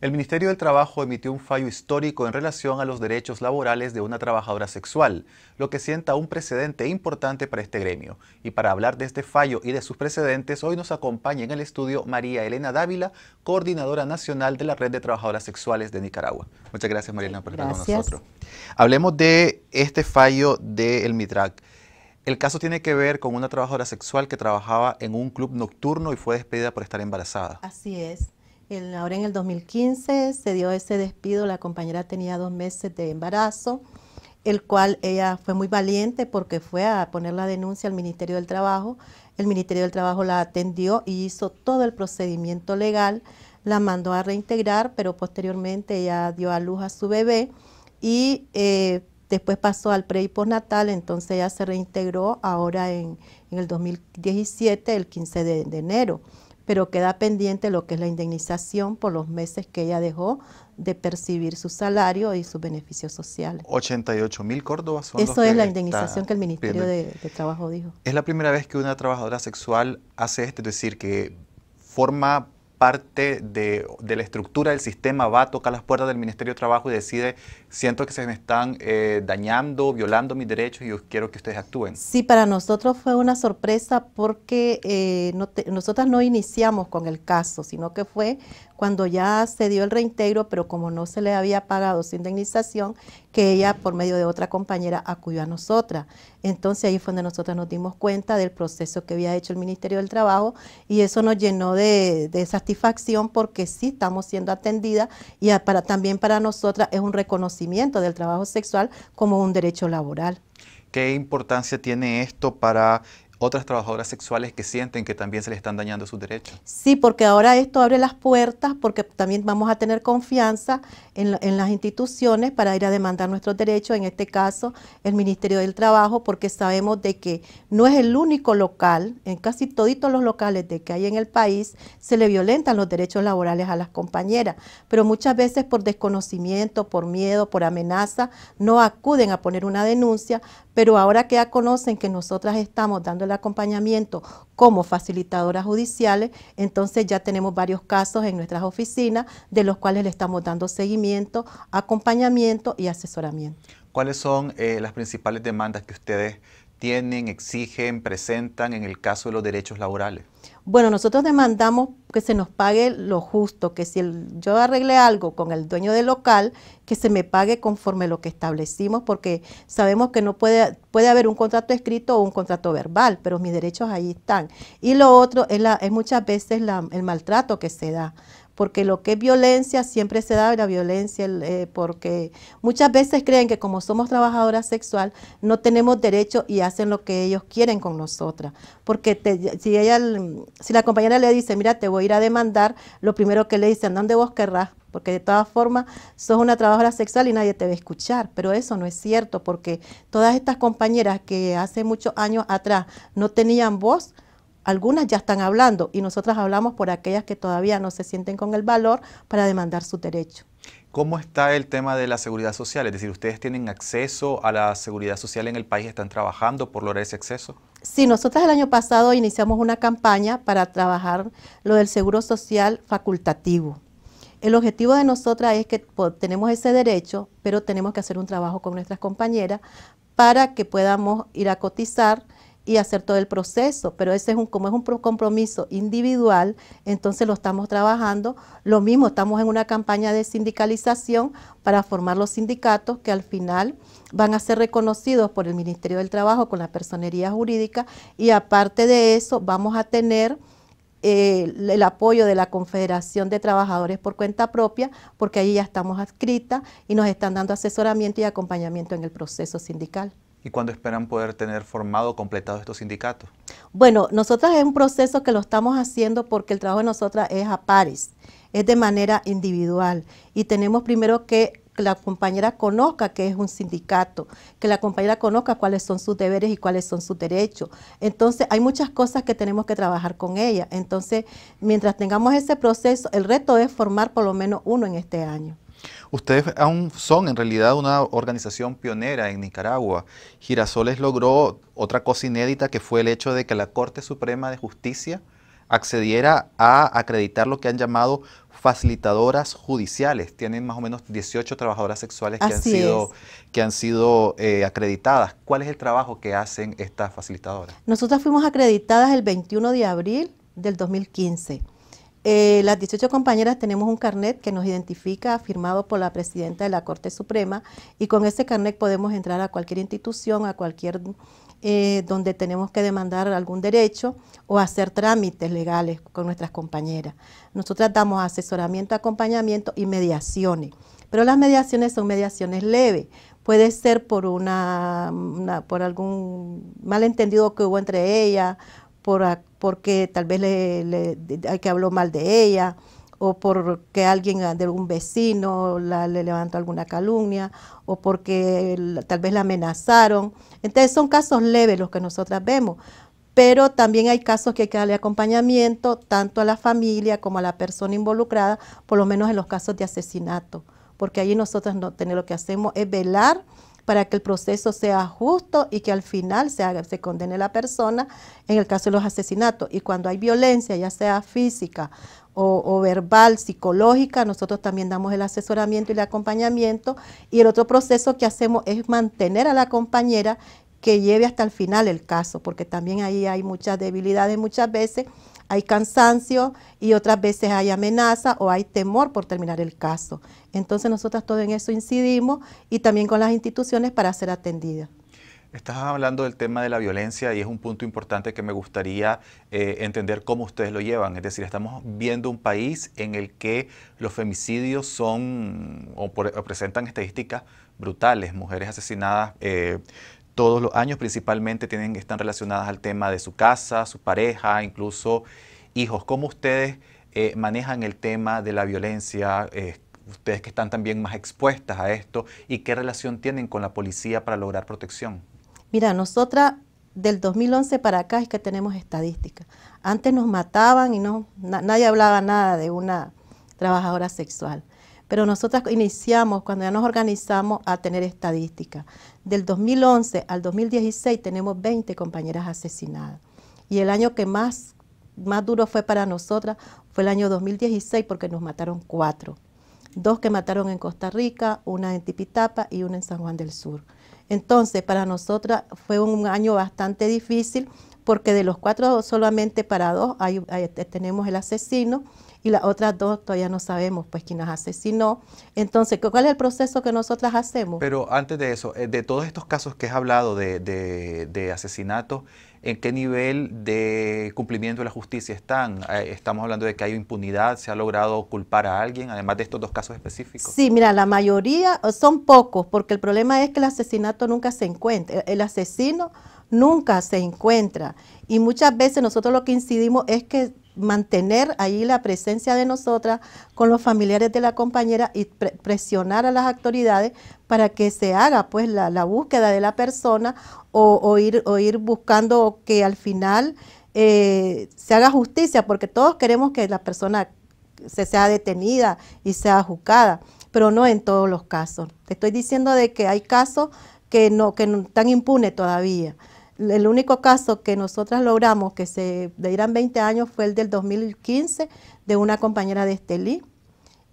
El Ministerio del Trabajo emitió un fallo histórico en relación a los derechos laborales de una trabajadora sexual, lo que sienta un precedente importante para este gremio. Y para hablar de este fallo y de sus precedentes, hoy nos acompaña en el estudio María Elena Dávila, coordinadora nacional de la Red de Trabajadoras Sexuales de Nicaragua. Muchas gracias, María Elena, por estar con nosotros. Hablemos de este fallo del MITRAC. El caso tiene que ver con una trabajadora sexual que trabajaba en un club nocturno y fue despedida por estar embarazada. Así es ahora en el 2015 se dio ese despido, la compañera tenía dos meses de embarazo, el cual ella fue muy valiente porque fue a poner la denuncia al Ministerio del Trabajo, el Ministerio del Trabajo la atendió y hizo todo el procedimiento legal, la mandó a reintegrar, pero posteriormente ella dio a luz a su bebé y eh, después pasó al pre y postnatal, entonces ella se reintegró ahora en, el 2017, el 15 de enero pero queda pendiente lo que es la indemnización por los meses que ella dejó de percibir su salario y sus beneficios sociales. 88 mil córdobas Eso es la indemnización que el Ministerio de, de, Trabajo dijo. Es la primera vez que una trabajadora sexual hace esto, es decir, que forma parte de, la estructura del sistema va a tocar las puertas del Ministerio de Trabajo y decide, siento que se me están eh, dañando, violando mis derechos y yo quiero que ustedes actúen? Sí, para nosotros fue una sorpresa porque eh, nosotras no iniciamos con el caso, sino que fue cuando ya se dio el reintegro, pero como no se le había pagado su indemnización, que ella por medio de otra compañera acudió a nosotras. Entonces ahí fue donde nosotras nos dimos cuenta del proceso que había hecho el Ministerio del Trabajo y eso nos llenó de, satisfacción porque sí estamos siendo atendidas y para, también para nosotras es un reconocimiento del trabajo sexual como un derecho laboral. ¿Qué importancia tiene esto para otras trabajadoras sexuales que sienten que también se les están dañando sus derechos. Sí, porque ahora esto abre las puertas porque también vamos a tener confianza en, las instituciones para ir a demandar nuestros derechos, en este caso el Ministerio del Trabajo, porque sabemos de que no es el único local, en casi toditos los locales de que hay en el país se le violentan los derechos laborales a las compañeras, pero muchas veces por desconocimiento, por miedo, por amenaza, no acuden a poner una denuncia, pero ahora que ya conocen que nosotras estamos dando el acompañamiento como facilitadoras judiciales, entonces ya tenemos varios casos en nuestras oficinas de los cuales le estamos dando seguimiento, acompañamiento y asesoramiento. ¿Cuáles son eh, las principales demandas que ustedes tienen, exigen, presentan en el caso de los derechos laborales? Bueno, nosotros demandamos que se nos pague lo justo, que si yo arregle algo con el dueño del local, que se me pague conforme lo que establecimos, porque sabemos que no puede, puede haber un contrato escrito o un contrato verbal, pero mis derechos ahí están. Y lo otro es, es muchas veces el maltrato que se da porque lo que es violencia siempre se da la violencia, eh, porque muchas veces creen que como somos trabajadoras sexual no tenemos derecho y hacen lo que ellos quieren con nosotras, porque si ella, si la compañera le dice, mira, te voy a ir a demandar, lo primero que le dicen, ¿dónde vos querrás? porque de todas formas sos una trabajadora sexual y nadie te va a escuchar, pero eso no es cierto, porque todas estas compañeras que hace muchos años atrás no tenían voz, algunas ya están hablando y nosotras hablamos por aquellas que todavía no se sienten con el valor para demandar su derecho. ¿Cómo está el tema de la seguridad social? Es decir, ¿ustedes tienen acceso a la seguridad social en el país? ¿Están trabajando por lograr ese acceso? Sí, nosotras el año pasado iniciamos una campaña para trabajar lo del seguro social facultativo. El objetivo de nosotras es que tenemos ese derecho, pero tenemos que hacer un trabajo con nuestras compañeras para que podamos ir a cotizar y hacer todo el proceso, pero ese es un, como es un compromiso individual, entonces lo estamos trabajando. Lo mismo, estamos en una campaña de sindicalización para formar los sindicatos que al final van a ser reconocidos por el Ministerio del Trabajo con la personería jurídica y aparte de eso vamos a tener... Eh, el apoyo de la Confederación de Trabajadores por cuenta propia, porque allí ya estamos adscritas y nos están dando asesoramiento y acompañamiento en el proceso sindical. ¿Y cuándo esperan poder tener formado o completado estos sindicatos? Bueno, nosotras es un proceso que lo estamos haciendo porque el trabajo de nosotras es a pares, es de manera individual y tenemos primero que la compañera conozca que es un sindicato, que la compañera conozca cuáles son sus deberes y cuáles son sus derechos. Entonces, hay muchas cosas que tenemos que trabajar con ella. Entonces, mientras tengamos ese proceso, el reto es formar por lo menos uno en este año. Ustedes aún son en realidad una organización pionera en Nicaragua. Girasoles logró otra cosa inédita que fue el hecho de que la Corte Suprema de Justicia accediera a acreditar lo que han llamado facilitadoras judiciales. Tienen más o menos 18 trabajadoras sexuales que han sido, que han sido eh, acreditadas. ¿Cuál es el trabajo que hacen estas facilitadoras? Nosotras fuimos acreditadas el 21 de abril del 2015. Eh, las 18 compañeras tenemos un carnet que nos identifica, firmado por la presidenta de la Corte Suprema, y con ese carnet podemos entrar a cualquier institución, a cualquier eh, donde tenemos que demandar algún derecho o hacer trámites legales con nuestras compañeras. Nosotras damos asesoramiento, acompañamiento y mediaciones, pero las mediaciones son mediaciones leves. Puede ser por, una, por algún malentendido que hubo entre ellas por, porque tal vez le, le, hay que habló mal de ella o porque alguien ah, de algún vecino la, le levantó alguna calumnia, o porque tal vez la amenazaron. Entonces son casos leves los que nosotras vemos, pero también hay casos que hay que darle acompañamiento tanto a la familia como a la persona involucrada, por lo menos en los casos de asesinato, porque ahí nosotros no, lo que hacemos es velar para que el proceso sea justo y que al final se, haga, se condene la persona en el caso de los asesinatos. Y cuando hay violencia, ya sea física o, o, verbal, psicológica, nosotros también damos el asesoramiento y el acompañamiento. Y el otro proceso que hacemos es mantener a la compañera que lleve hasta el final el caso, porque también ahí hay muchas debilidades muchas veces hay cansancio y otras veces hay amenaza o hay temor por terminar el caso. Entonces nosotras todo en eso incidimos y también con las instituciones para ser atendidas. Estás hablando del tema de la violencia y es un punto importante que me gustaría eh, entender cómo ustedes lo llevan. Es decir, estamos viendo un país en el que los femicidios son o, presentan estadísticas brutales, mujeres asesinadas eh, todos los años, principalmente están relacionadas al tema de su casa, su pareja, incluso hijos. ¿Cómo ustedes eh, manejan el tema de la violencia? Eh, ustedes que están también más expuestas a esto y qué relación tienen con la policía para lograr protección. Mira, nosotras del 2011 para acá es que tenemos estadísticas. Antes nos mataban y no, nadie hablaba nada de una trabajadora sexual. Pero nosotras iniciamos, cuando ya nos organizamos, a tener estadísticas del 2011 al 2016 tenemos 20 compañeras asesinadas. Y el año que más, más duro fue para nosotras fue el año 2016 porque nos mataron cuatro. Dos que mataron en Costa Rica, una en Tipitapa y una en San Juan del Sur. Entonces, para nosotras fue un año bastante difícil porque de los cuatro solamente para dos tenemos el asesino y las otras dos todavía no sabemos pues quién las asesinó. entonces, ¿cuál es el proceso que nosotras hacemos? Pero antes de eso, eh, de todos estos casos que has hablado de, de, de asesinatos, ¿en qué nivel de cumplimiento de la justicia están? Eh, estamos hablando de que hay impunidad, se ha logrado culpar a alguien, además de estos dos casos específicos. Sí, mira, la mayoría son pocos, porque el problema es que el asesinato nunca se encuentra. El asesino nunca se encuentra. Y muchas veces nosotros lo que incidimos es que mantener ahí la presencia de nosotras con los familiares de la compañera y presionar a las autoridades para que se haga pues la, búsqueda de la persona o, o, ir, o ir buscando que al final eh, se haga justicia, porque todos queremos que la persona se sea detenida y sea juzgada, pero no en todos los casos. estoy diciendo de que hay casos que no, que no están impunes todavía el único caso que nosotras logramos que se dieran 20 años fue el del 2015 de una compañera de Estelí.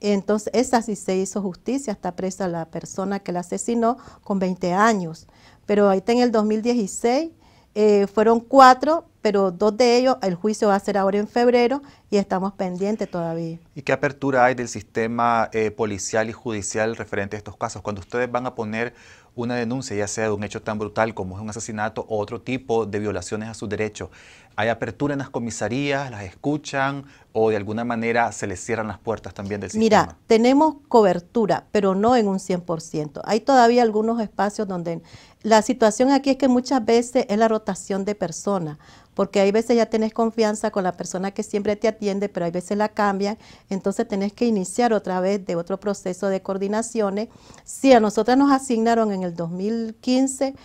Entonces, esa sí se hizo justicia, está presa la persona que la asesinó con 20 años. Pero ahí está en el 2016 eh, fueron cuatro, pero dos de ellos, el juicio va a ser ahora en febrero y estamos pendientes todavía. ¿Y qué apertura hay del sistema eh, policial y judicial referente a estos casos? Cuando ustedes van a poner una denuncia, ya sea de un hecho tan brutal como es un asesinato o otro tipo de violaciones a sus derechos, ¿hay apertura en las comisarías? ¿Las escuchan? ¿O de alguna manera se les cierran las puertas también del sistema? Mira, tenemos cobertura, pero no en un 100%. Hay todavía algunos espacios donde la situación aquí es que muchas veces es la rotación de personas, porque hay veces ya tenés confianza con la persona que siempre te atiende, pero hay veces la cambian, entonces tenés que iniciar otra vez de otro proceso de coordinaciones. Sí, a nosotros nos asignaron en el 2015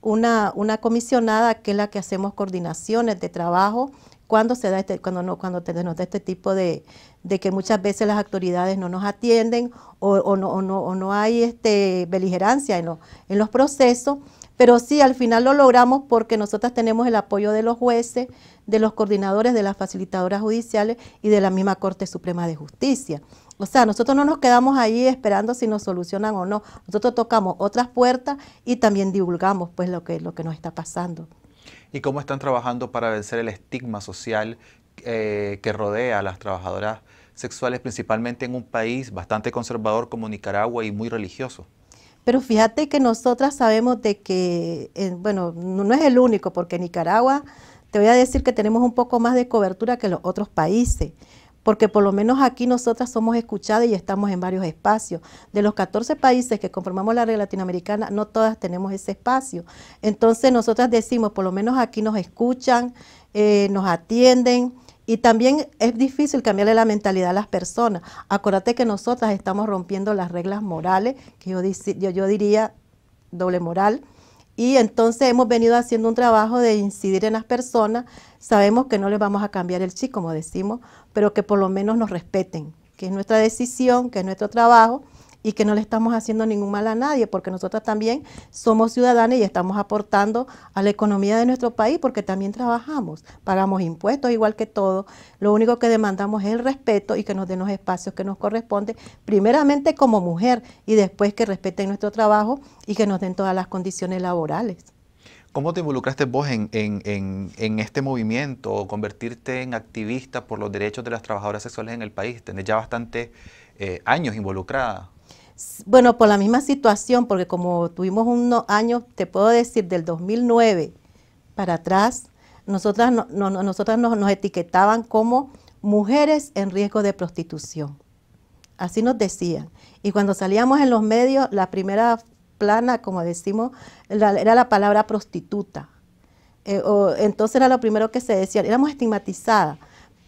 una, una comisionada que es la que hacemos coordinaciones de trabajo cuando se da este, cuando no, cuando este tipo de, que muchas veces las autoridades no nos atienden o, no, no, hay este beligerancia en, en los procesos, pero sí al final lo logramos porque nosotras tenemos el apoyo de los jueces, de los coordinadores, de las facilitadoras judiciales y de la misma Corte Suprema de Justicia. O sea, nosotros no nos quedamos ahí esperando si nos solucionan o no. Nosotros tocamos otras puertas y también divulgamos pues lo que, lo que nos está pasando y cómo están trabajando para vencer el estigma social eh, que rodea a las trabajadoras sexuales, principalmente en un país bastante conservador como Nicaragua y muy religioso. Pero fíjate que nosotras sabemos de que, eh, bueno, no, es el único, porque Nicaragua te voy a decir que tenemos un poco más de cobertura que los otros países porque por lo menos aquí nosotras somos escuchadas y estamos en varios espacios. De los 14 países que conformamos la red latinoamericana, no todas tenemos ese espacio. Entonces nosotras decimos, por lo menos aquí nos escuchan, eh, nos atienden. Y también es difícil cambiarle la mentalidad a las personas. Acuérdate que nosotras estamos rompiendo las reglas morales, que yo diría doble moral, y entonces hemos venido haciendo un trabajo de incidir en las personas. Sabemos que no les vamos a cambiar el chico como decimos, pero que por lo menos nos respeten, que es nuestra decisión, que es nuestro trabajo y que no le estamos haciendo ningún mal a nadie, porque nosotros también somos ciudadanas y estamos aportando a la economía de nuestro país, porque también trabajamos, pagamos impuestos igual que todos. Lo único que demandamos es el respeto y que nos den los espacios que nos corresponden, primeramente como mujer y después que respeten nuestro trabajo y que nos den todas las condiciones laborales. ¿Cómo te involucraste vos en, este movimiento, convertirte en activista por los derechos de las trabajadoras sexuales en el país? Tenés ya bastantes eh, años involucrada. Bueno, por la misma situación, porque como tuvimos unos años, te puedo decir, del 2009 para atrás, nosotras, nos, etiquetaban como mujeres en riesgo de prostitución. Así nos decían. Y cuando salíamos en los medios, la primera plana, como decimos, era la palabra prostituta. Eh, entonces era lo primero que se decía, éramos estigmatizadas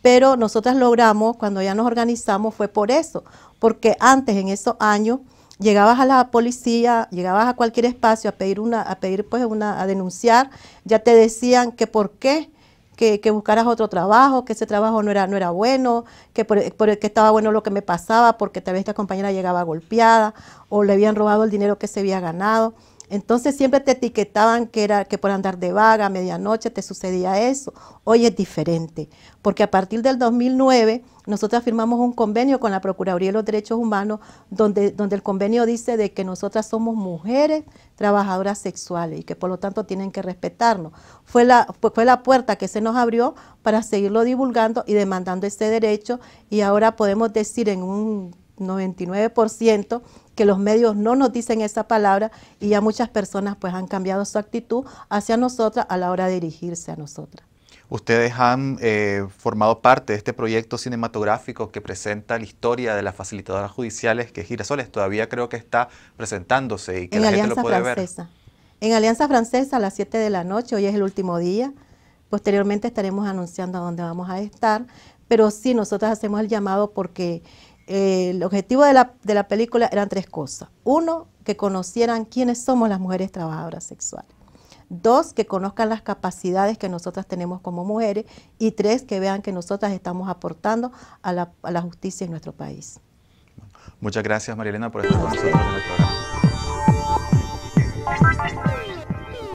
pero nosotras logramos, cuando ya nos organizamos, fue por eso, porque antes en esos años llegabas a la policía, llegabas a cualquier espacio a pedir una, a pedir pues una, a denunciar, ya te decían que por qué, que, que buscaras otro trabajo, que ese trabajo no era, no era bueno, que, por, por, que estaba bueno lo que me pasaba, porque tal vez esta compañera llegaba golpeada, o le habían robado el dinero que se había ganado. Entonces siempre te etiquetaban que era que por andar de vaga, a medianoche te sucedía eso. Hoy es diferente, porque a partir del 2009 nosotros firmamos un convenio con la Procuraduría de los Derechos Humanos donde, donde el convenio dice de que nosotras somos mujeres trabajadoras sexuales y que por lo tanto tienen que respetarnos. Fue la, fue la puerta que se nos abrió para seguirlo divulgando y demandando ese derecho y ahora podemos decir en un 99% que los medios no nos dicen esa palabra y ya muchas personas pues han cambiado su actitud hacia nosotras a la hora de dirigirse a nosotras. Ustedes han eh, formado parte de este proyecto cinematográfico que presenta la historia de las facilitadoras judiciales que Girasoles todavía creo que está presentándose y que en la gente lo puede Francesa. ver. En Alianza Francesa a las 7 de la noche, hoy es el último día. Posteriormente estaremos anunciando a dónde vamos a estar, pero sí, nosotros hacemos el llamado porque eh, el objetivo de la, película eran tres cosas. Uno, que conocieran quiénes somos las mujeres trabajadoras sexuales. Dos, que conozcan las capacidades que nosotras tenemos como mujeres. Y tres, que vean que nosotras estamos aportando a la, justicia en nuestro país. Muchas gracias, Marilena, por estar con nosotros